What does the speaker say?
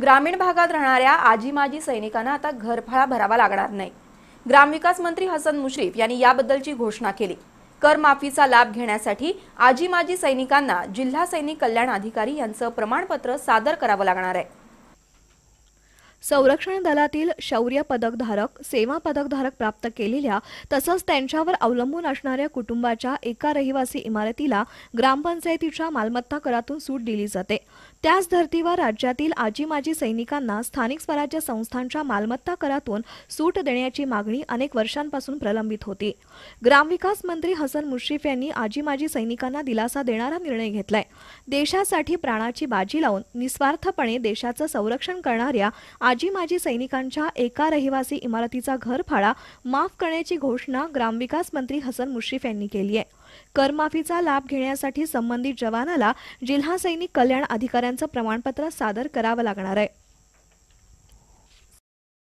ग्रामीण भागात राहणाऱ्या आजी माजी सैनिकांना आता घरफाळा भरावा लागणार नाही ग्रामविकास मंत्री हसन मुश्रीफ यांनी याबद्दलची घोषणा केली करमाफीचा लाभ घेण्यासाठी आजी माजी सैनिकांना जिल्हा सैनिक कल्याण अधिकारी यांचं प्रमाणपत्र सादर करावं लागणार आहे संरक्षण दलातील शौर्य पदकधारक सेवा पदकधारक प्राप्त केलेल्या तसंच त्यांच्यावर अवलंबून असणाऱ्या कुटुंबाच्या एका रहिवासी इमारतीला ग्रामपंचायतीच्या मालमत्ता करातून सूट दिली जाते त्याच धर्तीवर राज्यातील आजी माजी सैनिकांना स्थानिक स्वराज्य संस्थांच्या मालमत्ता करातून सूट देण्याची मागणी अनेक वर्षांपासून प्रलंबित होती ग्रामविकास मंत्री हसन मुश्रीफ यांनी आजी माजी सैनिकांना दिलासा देणारा निर्णय घेतलाय देशासाठी प्राणाची बाजी लावून निस्वार्थपणे देशाचं संरक्षण करणाऱ्या आजी माजी सैनिकांच्या एका रहिवासी इमारतीचा घर फाड़ा माफ करण्याची घोषणा ग्रामविकास मंत्री हसन मुश्रीफ यांनी केली आहे करमाफीचा लाभ घेण्यासाठी संबंधित जवानाला जिल्हा सैनिक कल्याण अधिकाऱ्यांचं प्रमाणपत्र सादर करावं लागणार आहे